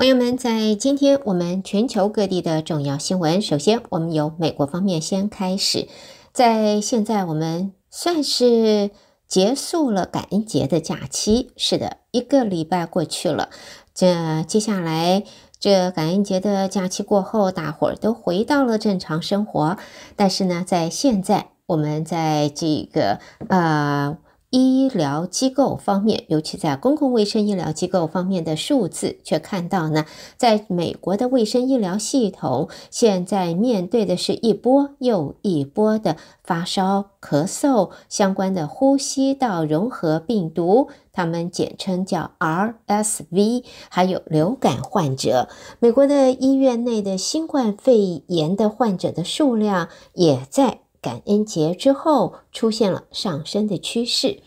朋友们，在今天我们全球各地的重要新闻，首先我们由美国方面先开始。在现在，我们算是结束了感恩节的假期，是的，一个礼拜过去了。这接下来，这感恩节的假期过后，大伙儿都回到了正常生活。但是呢，在现在，我们在这个呃。医疗机构方面，尤其在公共卫生医疗机构方面的数字，却看到呢，在美国的卫生医疗系统现在面对的是一波又一波的发烧、咳嗽相关的呼吸道融合病毒，他们简称叫 RSV，还有流感患者。美国的医院内的新冠肺炎的患者的数量也在。感恩节之后出现了上升的趋势。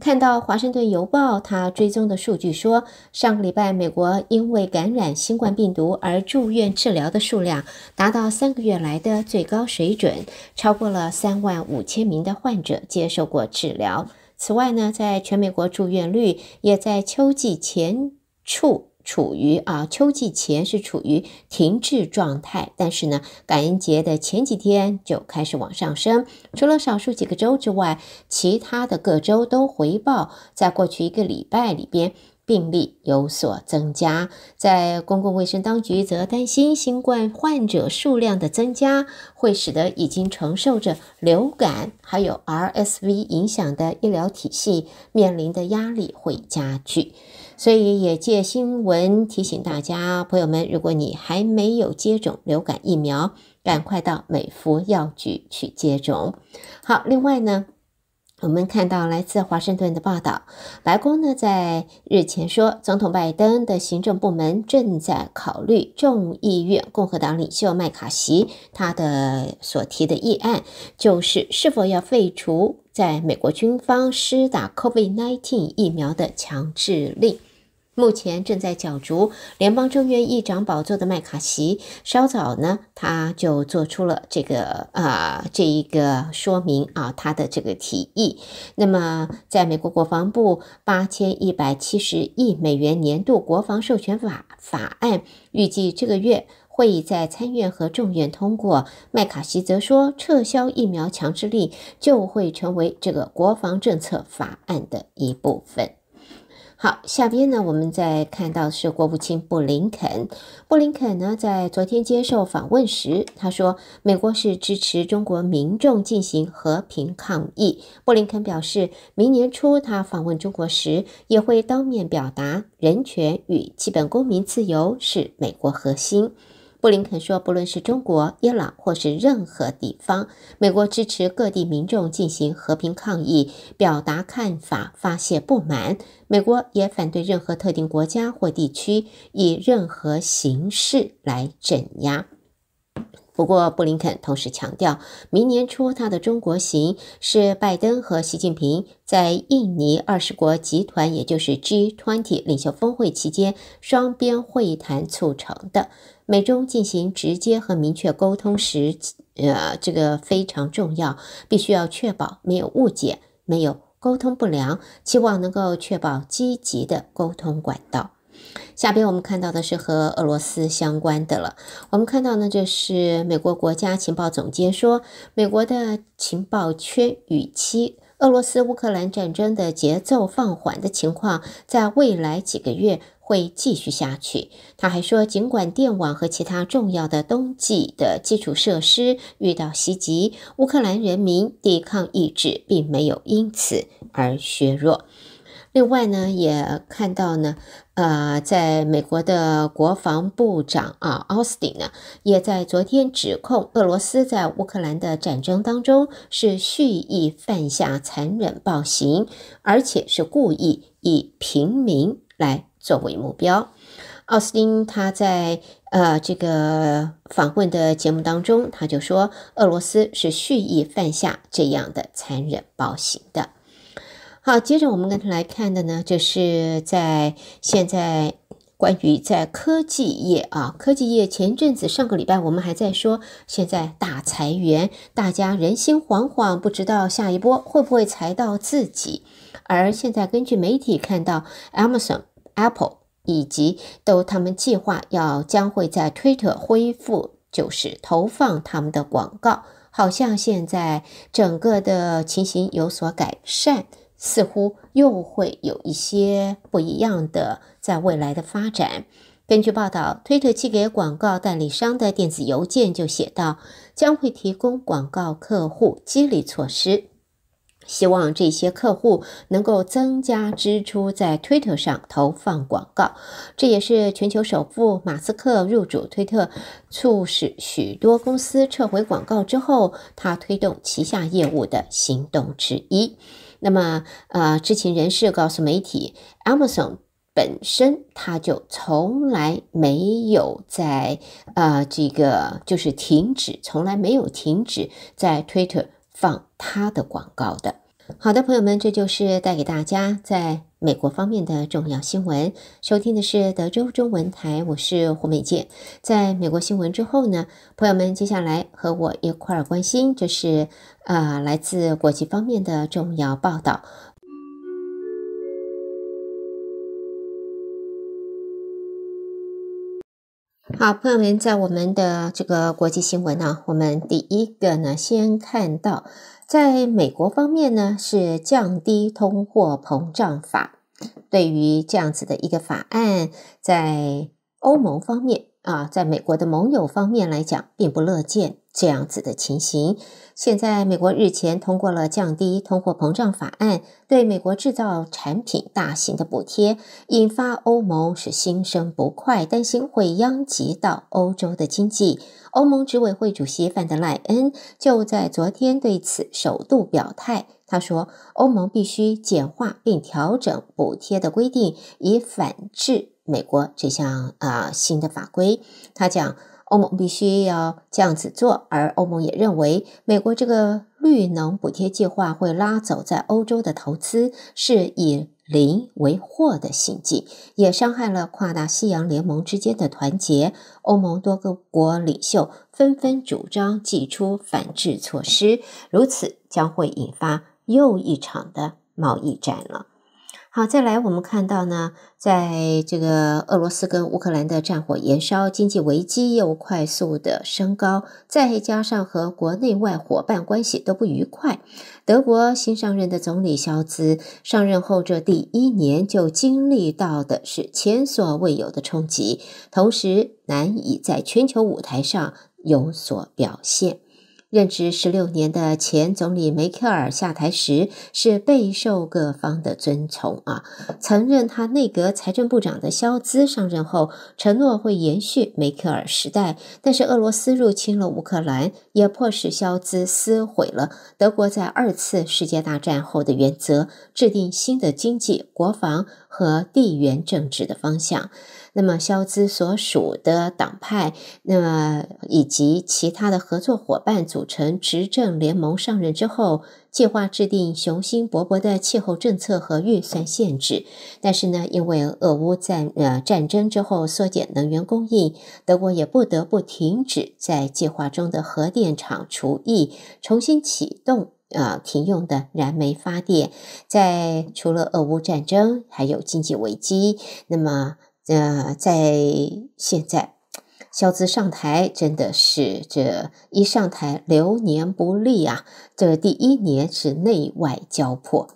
看到《华盛顿邮报》他追踪的数据说，上个礼拜美国因为感染新冠病毒而住院治疗的数量达到三个月来的最高水准，超过了三万五千名的患者接受过治疗。此外呢，在全美国住院率也在秋季前处。处于啊，秋季前是处于停滞状态，但是呢，感恩节的前几天就开始往上升。除了少数几个州之外，其他的各州都回报，在过去一个礼拜里边病例有所增加。在公共卫生当局则担心，新冠患者数量的增加会使得已经承受着流感还有 RSV 影响的医疗体系面临的压力会加剧。所以也借新闻提醒大家朋友们，如果你还没有接种流感疫苗，赶快到美孚药局去接种。好，另外呢。我们看到来自华盛顿的报道，白宫呢在日前说，总统拜登的行政部门正在考虑众议院共和党领袖麦卡锡他的所提的议案，就是是否要废除在美国军方施打 COVID-19 疫苗的强制令。目前正在角逐联邦众院议长宝座的麦卡锡，稍早呢他就做出了这个啊这一个说明啊他的这个提议。那么，在美国国防部八千一百七十亿美元年度国防授权法法案，预计这个月会议在参院和众院通过。麦卡锡则说，撤销疫苗强制令就会成为这个国防政策法案的一部分。好，下边呢，我们再看到是国务卿布林肯。布林肯呢，在昨天接受访问时，他说，美国是支持中国民众进行和平抗议。布林肯表示，明年初他访问中国时，也会当面表达人权与基本公民自由是美国核心。布林肯说，不论是中国、伊朗或是任何地方，美国支持各地民众进行和平抗议，表达看法，发泄不满。美国也反对任何特定国家或地区以任何形式来镇压。不过，布林肯同时强调，明年初他的中国行是拜登和习近平在印尼二十国集团，也就是 G20 领袖峰会期间双边会谈促成的。美中进行直接和明确沟通时，呃，这个非常重要，必须要确保没有误解，没有沟通不良，期望能够确保积极的沟通管道。下边我们看到的是和俄罗斯相关的了，我们看到呢，这是美国国家情报总监说，美国的情报圈预期俄罗斯乌克兰战争的节奏放缓的情况，在未来几个月。会继续下去。他还说，尽管电网和其他重要的冬季的基础设施遇到袭击，乌克兰人民抵抗意志并没有因此而削弱。另外呢，也看到呢，呃，在美国的国防部长啊，奥斯汀呢，也在昨天指控俄罗斯在乌克兰的战争当中是蓄意犯下残忍暴行，而且是故意以平民来。作为目标，奥斯汀他在呃这个访问的节目当中，他就说俄罗斯是蓄意犯下这样的残忍暴行的。好，接着我们跟他来看的呢，就是在现在关于在科技业啊，科技业前阵子上个礼拜我们还在说现在大裁员，大家人心惶惶，不知道下一波会不会裁到自己。而现在根据媒体看到，Amazon。Apple 以及都，他们计划要将会在 Twitter 恢复，就是投放他们的广告。好像现在整个的情形有所改善，似乎又会有一些不一样的在未来的发展。根据报道推特寄给广告代理商的电子邮件就写到，将会提供广告客户激励措施。希望这些客户能够增加支出，在推特上投放广告。这也是全球首富马斯克入主推特，促使许多公司撤回广告之后，他推动旗下业务的行动之一。那么，呃，知情人士告诉媒体，Amazon 本身它就从来没有在呃，这个就是停止，从来没有停止在推特。放他的广告的，好的朋友们，这就是带给大家在美国方面的重要新闻。收听的是德州中文台，我是胡美健。在美国新闻之后呢，朋友们，接下来和我一块儿关心，这是啊，来自国际方面的重要报道。好，朋友们，在我们的这个国际新闻呢，我们第一个呢，先看到，在美国方面呢是降低通货膨胀法，对于这样子的一个法案，在欧盟方面。啊，在美国的盟友方面来讲，并不乐见这样子的情形。现在，美国日前通过了降低通货膨胀法案，对美国制造产品大型的补贴，引发欧盟是心生不快，担心会殃及到欧洲的经济。欧盟执委会主席范德赖恩就在昨天对此首度表态，他说：“欧盟必须简化并调整补贴的规定，以反制。”美国这项啊新的法规，他讲欧盟必须要这样子做，而欧盟也认为美国这个绿能补贴计划会拉走在欧洲的投资，是以邻为祸的行径，也伤害了跨大西洋联盟之间的团结。欧盟多个国领袖纷纷主张祭出反制措施，如此将会引发又一场的贸易战了。好，再来我们看到呢，在这个俄罗斯跟乌克兰的战火延烧，经济危机又快速的升高，再加上和国内外伙伴关系都不愉快，德国新上任的总理肖兹上任后，这第一年就经历到的是前所未有的冲击，同时难以在全球舞台上有所表现。任职十六年的前总理梅克尔下台时是备受各方的尊崇啊。曾任他内阁财政部长的肖兹上任后承诺会延续梅克尔时代，但是俄罗斯入侵了乌克兰，也迫使肖兹撕毁了德国在二次世界大战后的原则，制定新的经济国防。和地缘政治的方向，那么肖兹所属的党派，那么以及其他的合作伙伴组成执政联盟上任之后，计划制定雄心勃勃的气候政策和预算限制。但是呢，因为俄乌战呃战争之后缩减能源供应，德国也不得不停止在计划中的核电厂除役，重新启动。啊，停用的燃煤发电，在除了俄乌战争，还有经济危机。那么，呃，在现在，肖资上台，真的是这一上台，流年不利啊！这第一年是内外交迫。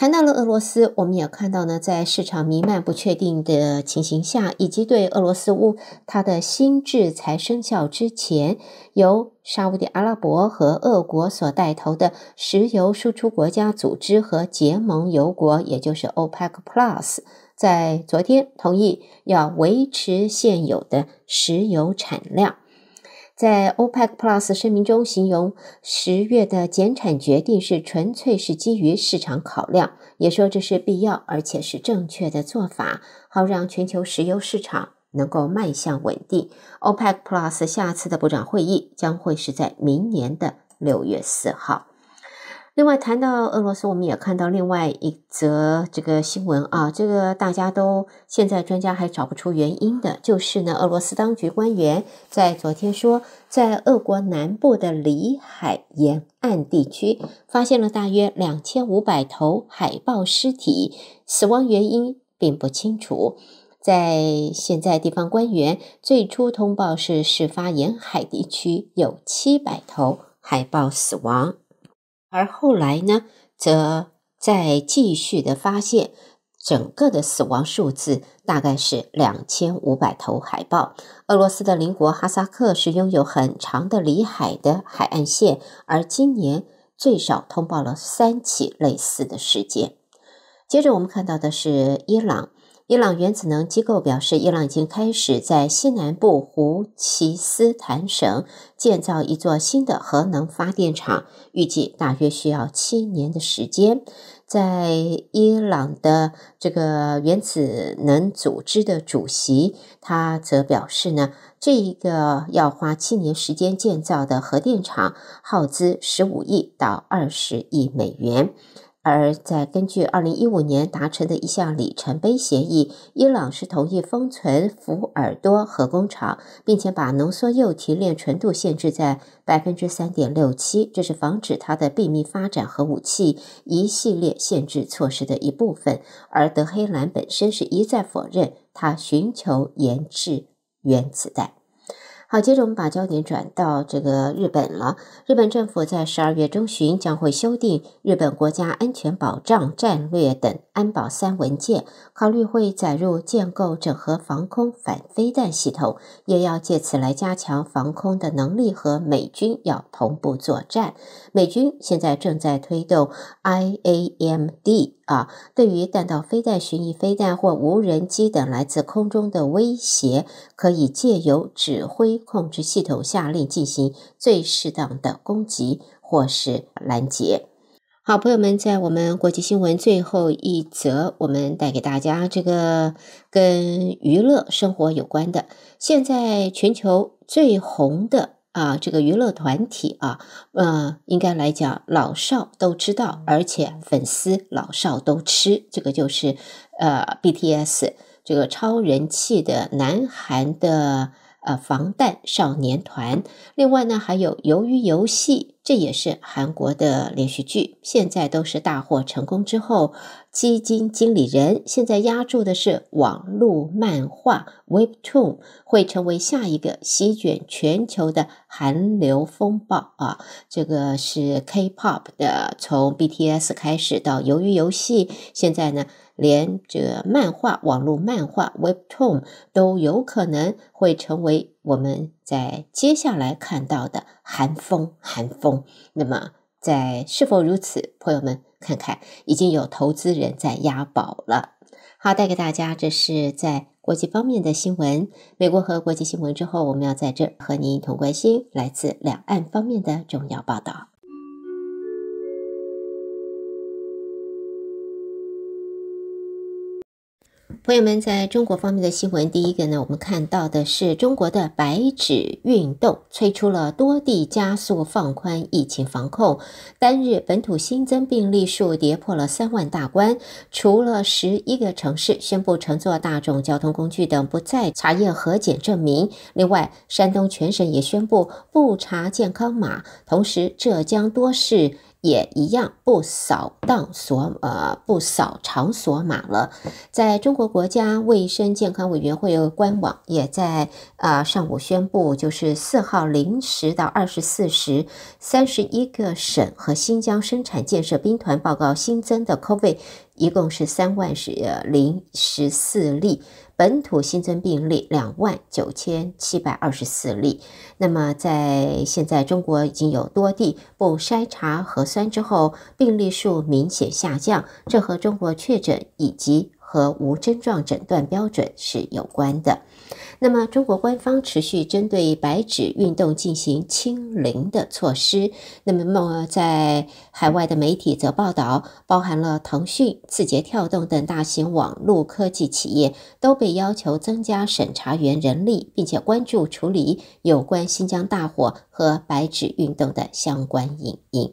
谈到了俄罗斯，我们也看到呢，在市场弥漫不确定的情形下，以及对俄罗斯乌它的新制裁生效之前，由沙地阿拉伯和俄国所带头的石油输出国家组织和结盟油国，也就是 OPEC Plus，在昨天同意要维持现有的石油产量。在 OPEC Plus 声明中，形容十月的减产决定是纯粹是基于市场考量，也说这是必要而且是正确的做法，好让全球石油市场能够迈向稳定。OPEC Plus 下次的部长会议将会是在明年的六月四号。另外谈到俄罗斯，我们也看到另外一则这个新闻啊，这个大家都现在专家还找不出原因的，就是呢，俄罗斯当局官员在昨天说，在俄国南部的里海沿岸地区发现了大约两千五百头海豹尸体，死亡原因并不清楚。在现在地方官员最初通报是，事发沿海地区有七百头海豹死亡。而后来呢，则在继续的发现，整个的死亡数字大概是两千五百头海豹。俄罗斯的邻国哈萨克是拥有很长的里海的海岸线，而今年最少通报了三起类似的事件。接着我们看到的是伊朗。伊朗原子能机构表示，伊朗已经开始在西南部胡奇斯坦省建造一座新的核能发电厂，预计大约需要七年的时间。在伊朗的这个原子能组织的主席，他则表示呢，这一个要花七年时间建造的核电厂，耗资十五亿到二十亿美元。而在根据2015年达成的一项里程碑协议，伊朗是同意封存福尔多核工厂，并且把浓缩铀提炼纯度限制在百分之三点六七，这是防止它的秘密发展核武器一系列限制措施的一部分。而德黑兰本身是一再否认它寻求研制原子弹。好，接着我们把焦点转到这个日本了。日本政府在十二月中旬将会修订日本国家安全保障战略等安保三文件，考虑会载入建构整合防空反飞弹系统，也要借此来加强防空的能力，和美军要同步作战。美军现在正在推动 IAMD。啊，对于弹道飞弹、巡弋飞弹或无人机等来自空中的威胁，可以借由指挥控制系统下令进行最适当的攻击或是拦截。好，朋友们，在我们国际新闻最后一则，我们带给大家这个跟娱乐生活有关的。现在全球最红的。啊，这个娱乐团体啊，呃，应该来讲老少都知道，而且粉丝老少都吃，这个就是呃 BTS 这个超人气的南韩的呃防弹少年团。另外呢，还有《鱿鱼游戏》，这也是韩国的连续剧，现在都是大获成功之后。基金经理人现在压注的是网络漫画 Webtoon 会成为下一个席卷全球的韩流风暴啊！这个是 K-pop 的，从 BTS 开始到《鱿鱼游戏》，现在呢，连这漫画网络漫画 Webtoon 都有可能会成为我们在接下来看到的韩风。韩风，那么在是否如此，朋友们？看看，已经有投资人在押宝了。好，带给大家这是在国际方面的新闻，美国和国际新闻之后，我们要在这和您一同关心来自两岸方面的重要报道。朋友们，在中国方面的新闻，第一个呢，我们看到的是中国的“白纸运动”催出了多地加速放宽疫情防控，单日本土新增病例数跌破了三万大关。除了十一个城市宣布乘坐大众交通工具等不再查验核检证明，另外山东全省也宣布不查健康码，同时浙江多市。也一样不扫荡锁呃不扫场所码了，在中国国家卫生健康委员会官网也在呃上午宣布，就是四号零时到二十四时，三十一个省和新疆生产建设兵团报告新增的 COVID。一共是三万十零十四例本土新增病例，两万九千七百二十四例。那么，在现在中国已经有多地不筛查核酸之后，病例数明显下降，这和中国确诊以及和无症状诊断标准是有关的。那么，中国官方持续针对“白纸运动”进行清零的措施。那么，在海外的媒体则报道，包含了腾讯、字节跳动等大型网络科技企业都被要求增加审查员人力，并且关注处理有关新疆大火和“白纸运动”的相关影音。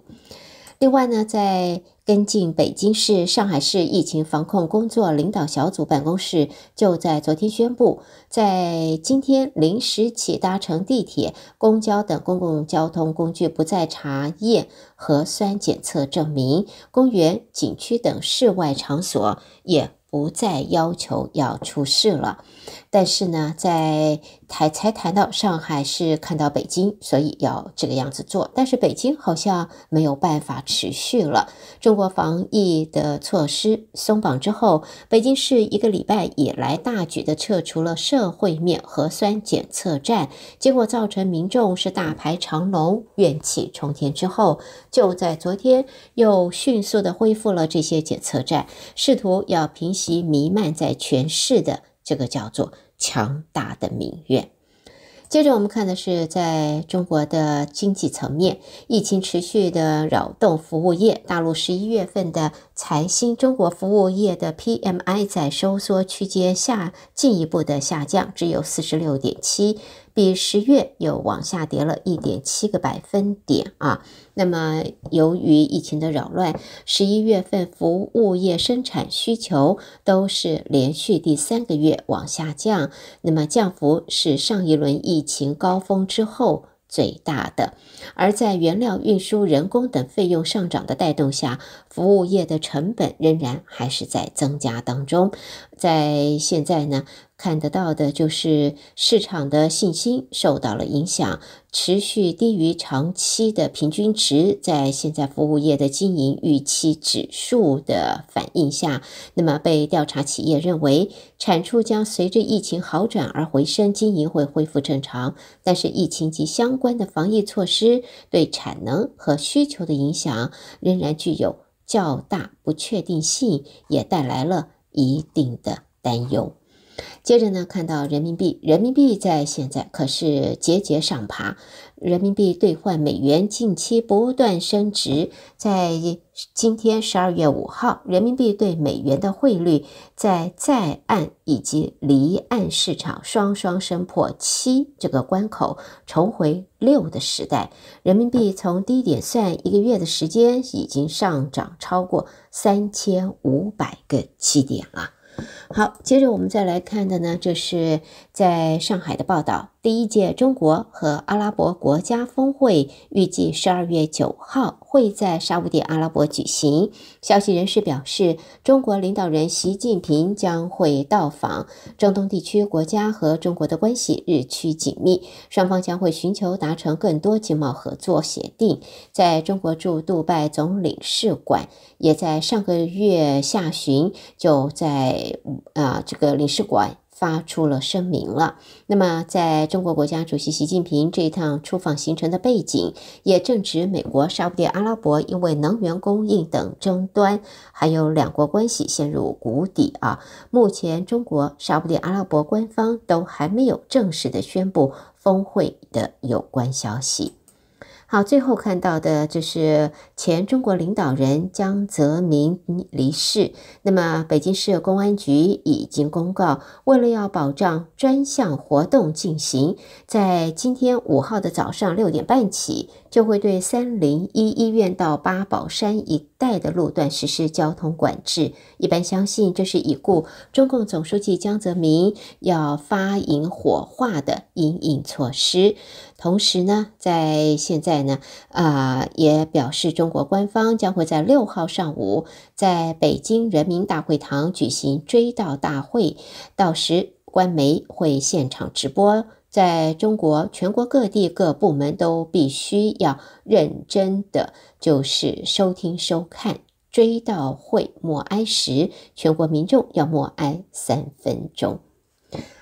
另外呢，在跟进北京市、上海市疫情防控工作领导小组办公室，就在昨天宣布，在今天零时起，搭乘地铁、公交等公共交通工具不再查验核酸检测证明；公园、景区等室外场所也。不再要求要出事了，但是呢，在台才谈到上海是看到北京，所以要这个样子做。但是北京好像没有办法持续了。中国防疫的措施松绑之后，北京市一个礼拜以来大举的撤除了社会面核酸检测站，结果造成民众是大排长龙，怨气冲天。之后就在昨天又迅速的恢复了这些检测站，试图要平息。及弥漫在全市的这个叫做强大的民怨。接着我们看的是在中国的经济层面，疫情持续的扰动服务业。大陆十一月份的财新中国服务业的 PMI 在收缩区间下进一步的下降，只有四十六点七。比十月又往下跌了一点七个百分点啊。那么，由于疫情的扰乱，十一月份服务业生产需求都是连续第三个月往下降，那么降幅是上一轮疫情高峰之后最大的。而在原料运输、人工等费用上涨的带动下，服务业的成本仍然还是在增加当中。在现在呢？看得到的就是市场的信心受到了影响，持续低于长期的平均值。在现在服务业的经营预期指数的反应下，那么被调查企业认为产出将随着疫情好转而回升，经营会恢复正常。但是疫情及相关的防疫措施对产能和需求的影响仍然具有较大不确定性，也带来了一定的担忧。接着呢，看到人民币，人民币在现在可是节节上爬。人民币兑换美元近期不断升值，在今天十二月五号，人民币对美元的汇率在在岸以及离岸市场双双升破七这个关口，重回六的时代。人民币从低点算一个月的时间，已经上涨超过三千五百个基点了。好，接着我们再来看的呢，这是在上海的报道。第一届中国和阿拉伯国家峰会预计十二月九号会在沙乌地阿拉伯举行。消息人士表示，中国领导人习近平将会到访中东地区国家，和中国的关系日趋紧密，双方将会寻求达成更多经贸合作协定。在中国驻杜拜总领事馆也在上个月下旬就在。啊，这个领事馆发出了声明了。那么，在中国国家主席习近平这一趟出访行程的背景，也正值美国沙特阿拉伯因为能源供应等争端，还有两国关系陷入谷底啊。目前，中国沙特阿拉伯官方都还没有正式的宣布峰会的有关消息。好，最后看到的就是前中国领导人江泽民离世。那么，北京市公安局已经公告，为了要保障专项活动进行，在今天五号的早上六点半起。就会对三零一医院到八宝山一带的路段实施交通管制。一般相信这是已故中共总书记江泽民要发引火化的隐隐措施。同时呢，在现在呢，啊，也表示中国官方将会在六号上午在北京人民大会堂举行追悼大会，到时官媒会现场直播。在中国，全国各地各部门都必须要认真的，就是收听收看追悼会默哀时，全国民众要默哀三分钟。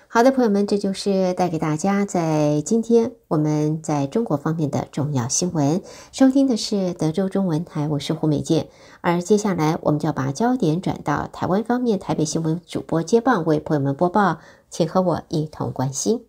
好的，朋友们，这就是带给大家在今天我们在中国方面的重要新闻。收听的是德州中文台，我是胡美健。而接下来，我们就要把焦点转到台湾方面，台北新闻主播接棒为朋友们播报，请和我一同关心。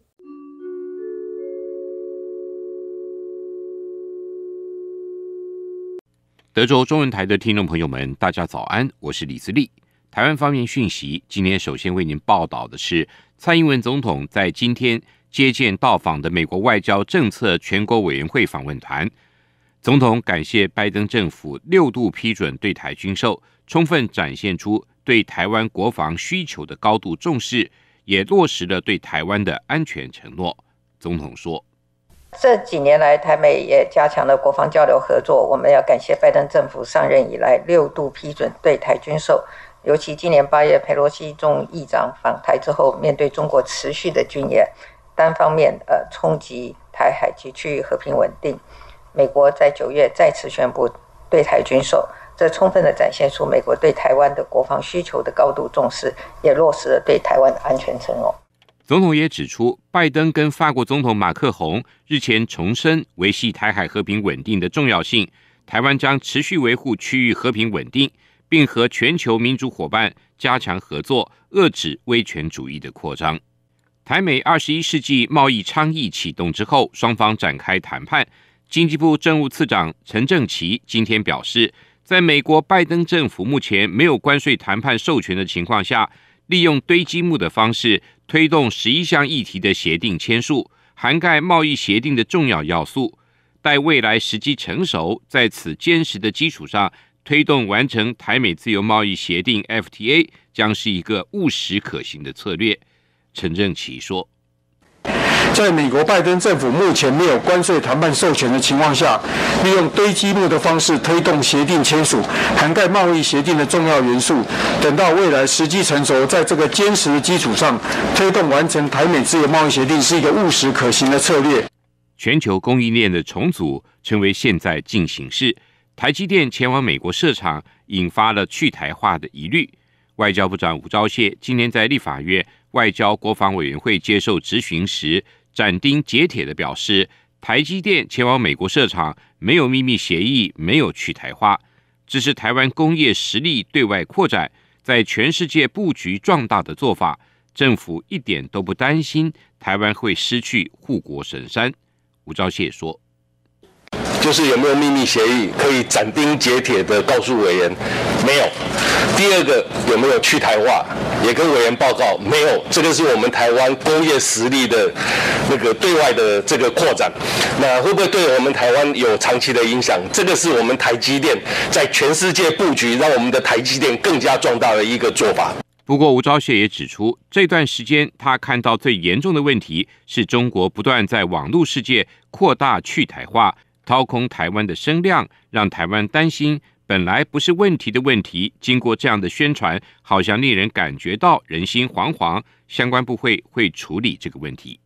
德州中文台的听众朋友们，大家早安，我是李思利。台湾方面讯息，今天首先为您报道的是，蔡英文总统在今天接见到访的美国外交政策全国委员会访问团。总统感谢拜登政府六度批准对台军售，充分展现出对台湾国防需求的高度重视，也落实了对台湾的安全承诺。总统说。这几年来，台美也加强了国防交流合作。我们要感谢拜登政府上任以来六度批准对台军售，尤其今年八月佩洛西众议长访台之后，面对中国持续的军演，单方面呃冲击台海及区域和平稳定，美国在九月再次宣布对台军售，这充分的展现出美国对台湾的国防需求的高度重视，也落实了对台湾的安全承诺。总统也指出，拜登跟法国总统马克宏日前重申维系台海和平稳定的重要性。台湾将持续维护区域和平稳定，并和全球民主伙伴加强合作，遏制威权主义的扩张。台美二十一世纪贸易倡议启动之后，双方展开谈判。经济部政务次长陈正奇今天表示，在美国拜登政府目前没有关税谈判授权的情况下，利用堆积木的方式。推动十一项议题的协定签署，涵盖贸易协定的重要要素。待未来时机成熟，在此坚实的基础上，推动完成台美自由贸易协定 （FTA） 将是一个务实可行的策略。陈正奇说。在美国拜登政府目前没有关税谈判授权的情况下，利用堆积木的方式推动协定签署，涵盖贸易协定的重要元素。等到未来时机成熟，在这个坚实的基础上推动完成台美自由贸易协定，是一个务实可行的策略。全球供应链的重组成为现在进行式，台积电前往美国设厂，引发了去台化的疑虑。外交部长吴钊燮今天在立法院外交国防委员会接受质询时。斩钉截铁的表示，台积电前往美国设厂，没有秘密协议，没有去台化，这是台湾工业实力对外扩展，在全世界布局壮大的做法。政府一点都不担心台湾会失去护国神山。吴钊燮说。就是有没有秘密协议，可以斩钉截铁的告诉委员，没有。第二个有没有去台化，也跟委员报告没有。这个是我们台湾工业实力的那个对外的这个扩展，那会不会对我们台湾有长期的影响？这个是我们台积电在全世界布局，让我们的台积电更加壮大的一个做法。不过吴钊燮也指出，这段时间他看到最严重的问题是中国不断在网络世界扩大去台化。掏空台湾的声量，让台湾担心本来不是问题的问题，经过这样的宣传，好像令人感觉到人心惶惶。相关部会会处理这个问题。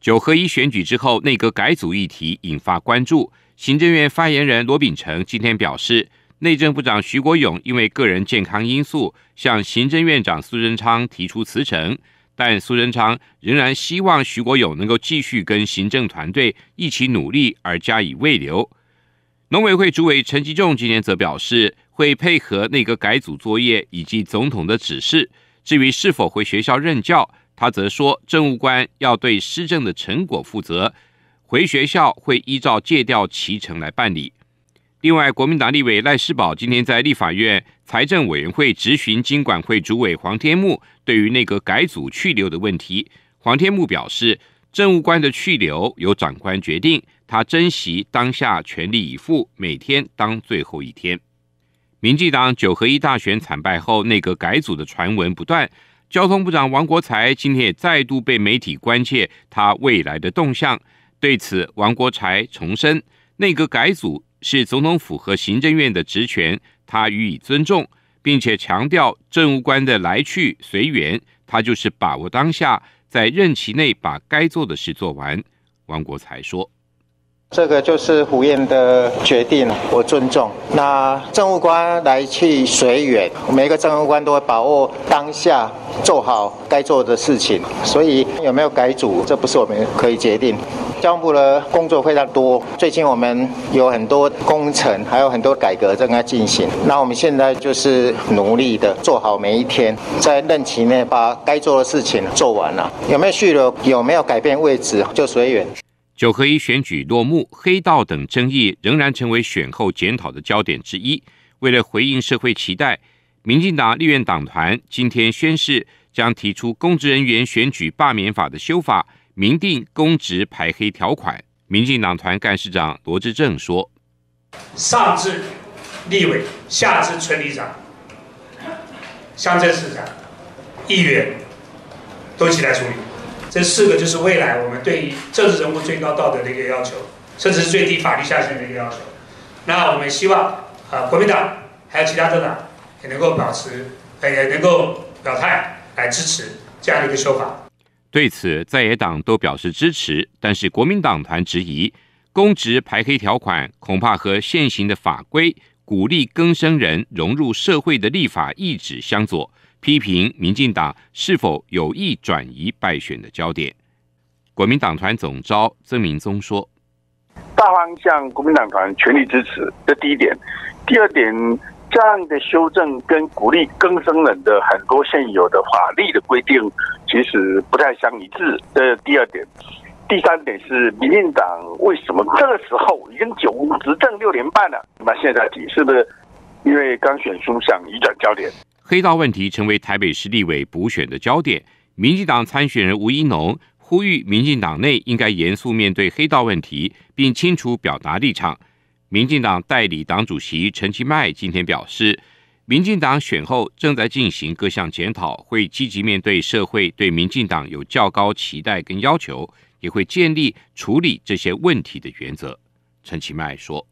九合一选举之后，内阁改组议题引发关注。行政院发言人罗秉成今天表示，内政部长徐国勇因为个人健康因素，向行政院长苏贞昌提出辞呈。但苏贞昌仍然希望徐国勇能够继续跟行政团队一起努力而加以慰留。农委会主委陈吉仲今天则表示，会配合内阁改组作业以及总统的指示。至于是否回学校任教，他则说，政务官要对施政的成果负责，回学校会依照借调其程来办理。另外，国民党立委赖世宝今天在立法院财政委员会执行经管会主委黄天木对于内阁改组去留的问题，黄天木表示，政务官的去留由长官决定，他珍惜当下，全力以赴，每天当最后一天。民进党九合一大选惨败后，内阁改组的传闻不断，交通部长王国才今天也再度被媒体关切他未来的动向，对此，王国才重申内阁改组。是总统府和行政院的职权，他予以尊重，并且强调政务官的来去随缘，他就是把握当下，在任期内把该做的事做完。王国才说：“这个就是胡燕的决定，我尊重。那政务官来去随缘，每个政务官都会把握当下，做好该做的事情。所以有没有改组，这不是我们可以决定。”交通部的工作非常多，最近我们有很多工程，还有很多改革正在进行。那我们现在就是努力的做好每一天，在任期内把该做的事情做完了。有没有续留？有没有改变位置？就随缘。九合一选举落幕，黑道等争议仍然成为选后检讨的焦点之一。为了回应社会期待，民进党立院党团今天宣誓，将提出公职人员选举罢免法的修法。明定公职排黑条款，民进党团干事长罗志正说：“上至立委，下至村里长、乡镇市长、议员，都起来处理。这四个就是未来我们对于政治人物最高道德的一个要求，甚至是最低法律下限的一个要求。那我们希望啊，国民党还有其他政党也能够保持，也能够表态来支持这样的一个说法。”对此，在野党都表示支持，但是国民党团质疑公职排黑条款恐怕和现行的法规鼓励更生人融入社会的立法意旨相左，批评民进党是否有意转移败选的焦点。国民党团总召曾明宗说：“大方向国民党团全力支持，这第一点。第二点。”这样的修正跟鼓励更生人的很多现有的法律的规定，其实不太相一致。这是第二点，第三点是民进党为什么这个时候已经九执政六年半了，那现在提是不是？因为刚选书想移转焦点，黑道问题成为台北市立委补选的焦点。民进党参选人吴一农呼吁，民进党内应该严肃面对黑道问题，并清楚表达立场。民进党代理党主席陈其迈今天表示，民进党选后正在进行各项检讨，会积极面对社会对民进党有较高期待跟要求，也会建立处理这些问题的原则。陈其迈说。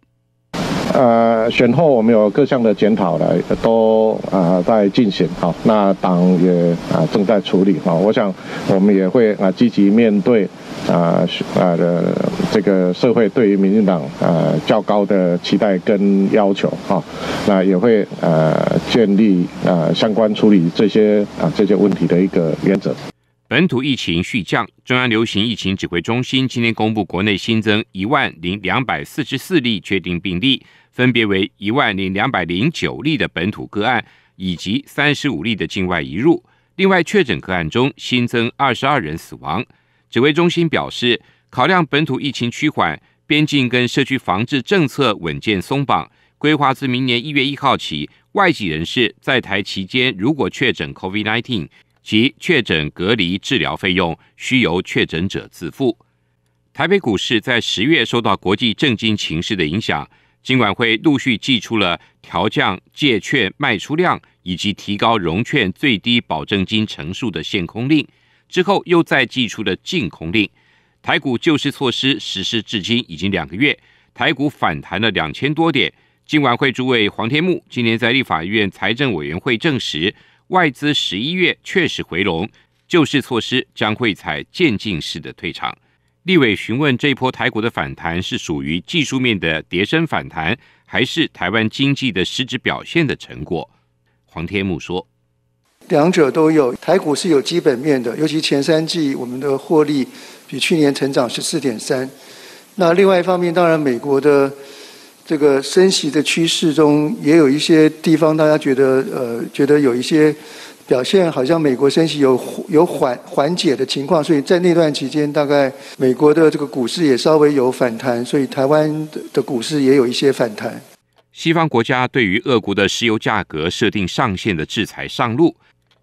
呃，选后我们有各项的检讨来都啊在进行，好，那党也啊正在处理，好，我想我们也会啊积极面对啊啊的这个社会对于民进党啊较高的期待跟要求，好，那也会呃建立啊相关处理这些啊这些问题的一个原则。本土疫情续降，中央流行疫情指挥中心今天公布，国内新增一万零两百四十四例确定病例，分别为一万零两百零九例的本土个案，以及三十五例的境外移入。另外，确诊个案中新增二十二人死亡。指挥中心表示，考量本土疫情趋缓，边境跟社区防治政策稳健松绑，规划自明年一月一号起，外籍人士在台期间如果确诊 COVID-19。及确诊隔离治疗费用需由确诊者自付。台北股市在十月受到国际震惊情势的影响，金管会陆续寄出了调降借券卖出量以及提高融券最低保证金乘数的限空令，之后又再寄出的净空令。台股救市措施实施至今已经两个月，台股反弹了两千多点。金管会主委黄天木今天在立法院财政委员会证实。外资十一月确实回笼，救市措施将会采渐进式的退场。立委询问这一波台股的反弹是属于技术面的碟升反弹，还是台湾经济的实质表现的成果？黄天木说，两者都有，台股是有基本面的，尤其前三季我们的获利比去年成长十四点三。那另外一方面，当然美国的。这个升息的趋势中，也有一些地方，大家觉得呃，觉得有一些表现，好像美国升息有有缓缓解的情况，所以在那段期间，大概美国的这个股市也稍微有反弹，所以台湾的股市也有一些反弹。西方国家对于俄国的石油价格设定上限的制裁上路，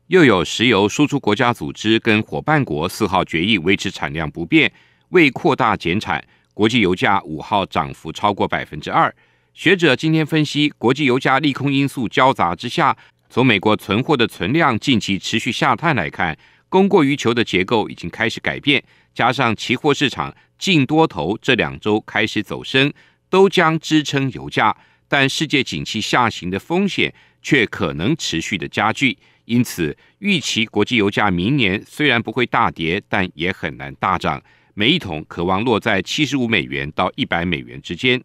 又有石油输出国家组织跟伙伴国四号决议维持产量不变，未扩大减产。国际油价五号涨幅超过百分之二。学者今天分析，国际油价利空因素交杂之下，从美国存货的存量近期持续下探来看，供过于求的结构已经开始改变。加上期货市场净多头这两周开始走升，都将支撑油价。但世界景气下行的风险却可能持续的加剧，因此预期国际油价明年虽然不会大跌，但也很难大涨。每一桶渴望落在七十五美元到一百美元之间。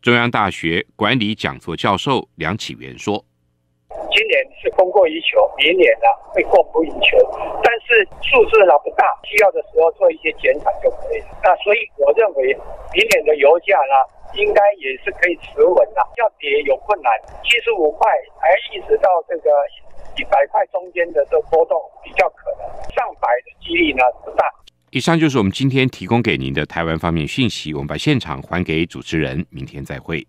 中央大学管理讲座教授梁启元说：“今年是供过于求，明年呢会供不应求，但是数字呢不大，需要的时候做一些减产就可以了。那所以我认为，明年的油价呢应该也是可以持稳的，要跌有困难，七十五块还一直到这个一百块中间的这波动比较可能，上百的几率呢不大。”以上就是我们今天提供给您的台湾方面讯息。我们把现场还给主持人，明天再会。